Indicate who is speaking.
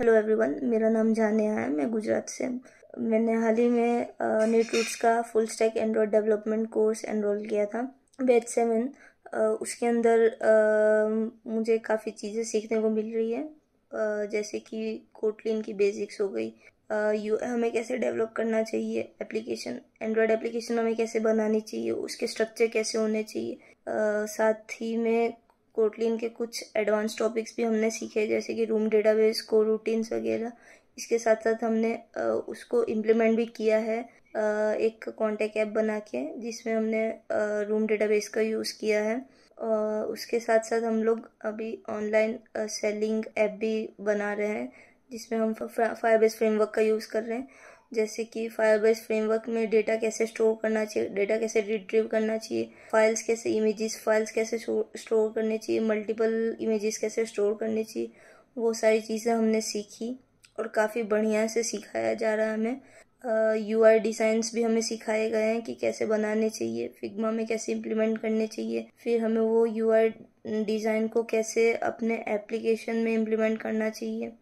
Speaker 1: hello everyone मेरा नाम जानिया है मैं गुजरात से मैंने हाल ही में नेट रूट्स का full stack Android development course enroll किया था बैच सेवन उसके अंदर आ, मुझे काफ़ी चीज़ें सीखने को मिल रही है आ, जैसे कि कोटलिन की बेसिक्स हो गई यू हमें कैसे डेवलप करना चाहिए एप्लीकेशन एंड्रॉयड एप्लीकेशन हमें कैसे बनानी चाहिए उसके स्ट्रक्चर कैसे होने चाहिए आ, साथ ही में कोटलिन के कुछ एडवांस टॉपिक्स भी हमने सीखे जैसे कि रूम डेटाबेस को रूटीन्स वगैरह इसके साथ साथ हमने उसको इम्प्लीमेंट भी किया है एक कॉन्टेक्ट ऐप बना के जिसमें हमने रूम डेटाबेस का यूज़ किया है उसके साथ साथ हम लोग अभी ऑनलाइन सेलिंग ऐप भी बना रहे हैं जिसमें हम बेस फ्रेमवर्क का यूज़ कर रहे हैं जैसे कि फायरबेस फ्रेमवर्क में डेटा कैसे स्टोर करना चाहिए डेटा कैसे रिट्रीव करना चाहिए फाइल्स कैसे इमेजेस फाइल्स कैसे स्टोर करने चाहिए मल्टीपल इमेजेस कैसे स्टोर करने चाहिए वो सारी चीज़ें हमने सीखी और काफ़ी बढ़िया से सिखाया जा रहा है हमें यू आई डिज़ाइंस भी हमें सिखाए गए हैं कि कैसे बनाने चाहिए फिग्मा में कैसे इम्प्लीमेंट करने चाहिए फिर हमें वो यू आई डिज़ाइन को कैसे अपने एप्लीकेशन में इम्प्लीमेंट करना चाहिए